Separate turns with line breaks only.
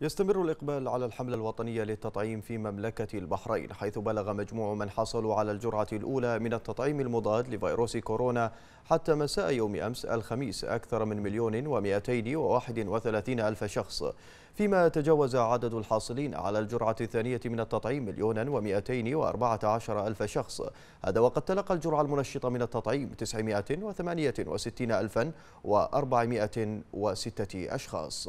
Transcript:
يستمر الإقبال على الحملة الوطنية للتطعيم في مملكة البحرين حيث بلغ مجموع من حصلوا على الجرعة الأولى من التطعيم المضاد لفيروس كورونا حتى مساء يوم أمس الخميس أكثر من مليون ومئتين وواحد وثلاثين ألف شخص فيما تجاوز عدد الحاصلين على الجرعة الثانية من التطعيم مليون ومئتين وأربعة عشر ألف شخص هذا وقد تلقى الجرعة المنشطة من التطعيم تسعمائة وثمانية وستين ألفا وأربعمائة وستة أشخاص